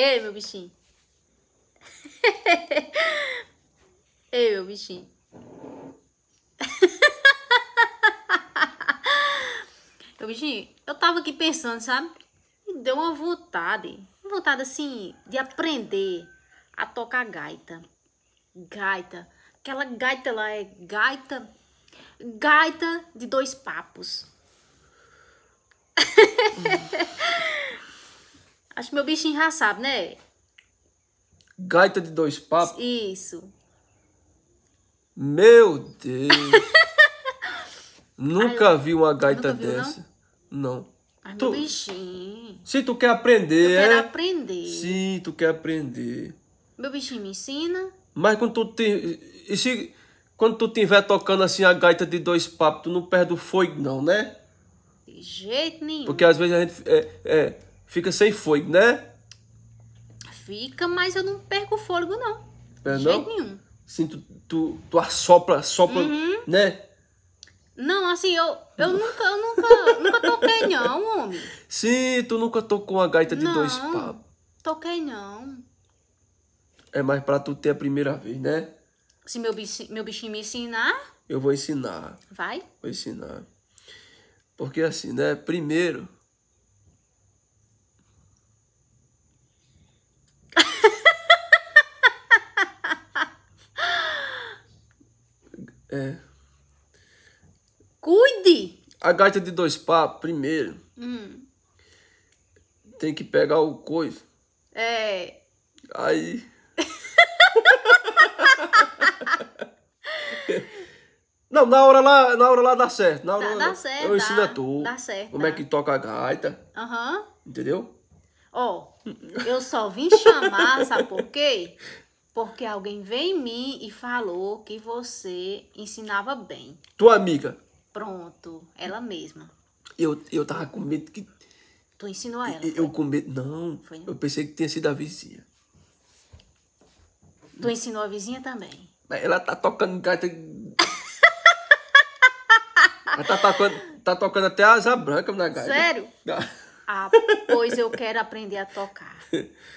Ei, meu bichinho. Ei, meu bichinho. meu bichinho, eu tava aqui pensando, sabe? Me deu uma vontade. Uma vontade, assim, de aprender a tocar gaita. Gaita. Aquela gaita lá é gaita. Gaita de dois papos. Acho que meu bichinho já sabe, né? Gaita de dois papos? Isso. Meu Deus. nunca Ai, vi uma gaita viu, dessa. Não. não. Ai, tu... meu bichinho. Se tu quer aprender... Eu quero aprender. Sim, tu quer aprender. Meu bichinho me ensina. Mas quando tu tem... E se... Quando tu tiver tocando assim a gaita de dois papos, tu não perde o fogo não, né? De jeito nenhum. Porque às vezes a gente... é, é Fica sem fôlego, né? Fica, mas eu não perco o fôlego, não. Perdão? De jeito nenhum. Assim, tu, tu, tu assopra, sopra, uhum. né? Não, assim, eu, eu nunca, eu nunca, nunca toquei, não, homem. Sim, tu nunca tocou uma gaita de não, dois papos. toquei, não. É mais pra tu ter a primeira vez, né? Se meu bichinho, meu bichinho me ensinar... Eu vou ensinar. Vai? Vou ensinar. Porque assim, né? Primeiro, É. Cuide! A gaita de dois papos, primeiro. Hum. Tem que pegar o coiso. É. Aí. Não, na hora lá, na hora lá dá certo. Na hora dá, lá, dá certo. Eu ensino a tu. Dá certo. Como é que toca a gaita. Aham. Uhum. Entendeu? Ó, oh, eu só vim chamar, sabe por quê? porque alguém veio em mim e falou que você ensinava bem. Tua amiga. Pronto, ela mesma. Eu, eu tava com medo que. Tu ensinou ela? Eu, eu com medo. Não, foi, eu pensei que tinha sido a vizinha. Tu ensinou a vizinha também? Ela tá tocando gaita. ela tá tocando, tá tocando até a asa branca na gaita. Sério? Ah, pois eu quero aprender a tocar.